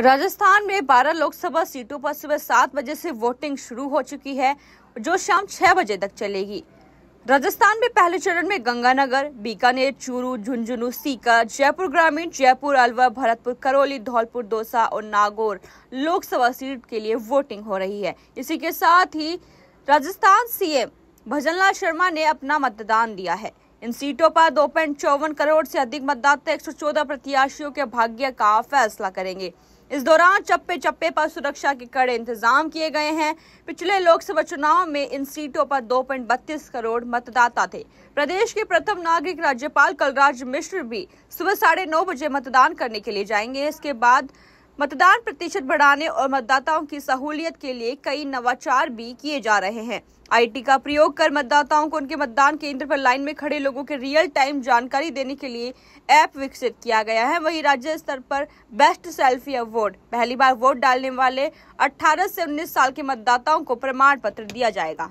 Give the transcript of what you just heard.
राजस्थान में 12 लोकसभा सीटों पर सुबह सात बजे से वोटिंग शुरू हो चुकी है जो शाम छह बजे तक चलेगी राजस्थान में पहले चरण में गंगानगर बीकानेर चूरू झुंझुनू सीकर जयपुर ग्रामीण जयपुर अलवर भरतपुर करौली धौलपुर दौसा और नागौर लोकसभा सीट के लिए वोटिंग हो रही है इसी के साथ ही राजस्थान सीएम भजनलाल शर्मा ने अपना मतदान दिया है इन सीटों पर दो करोड़ से अधिक मतदाता 114 प्रत्याशियों के भाग्य का फैसला करेंगे इस दौरान चप्पे चप्पे पर सुरक्षा के कड़े इंतजाम किए गए हैं पिछले लोकसभा चुनाव में इन सीटों पर दो पॉइंट बत्तीस करोड़ मतदाता थे प्रदेश के प्रथम नागरिक राज्यपाल कलराज मिश्र भी सुबह साढ़े नौ बजे मतदान करने के लिए जाएंगे इसके बाद मतदान प्रतिशत बढ़ाने और मतदाताओं की सहूलियत के लिए कई नवाचार भी किए जा रहे हैं आईटी का प्रयोग कर मतदाताओं को उनके मतदान केंद्र पर लाइन में खड़े लोगों के रियल टाइम जानकारी देने के लिए ऐप विकसित किया गया है वहीं राज्य स्तर पर बेस्ट सेल्फी अवार्ड पहली बार वोट डालने वाले 18 से 19 साल के मतदाताओं को प्रमाण पत्र दिया जाएगा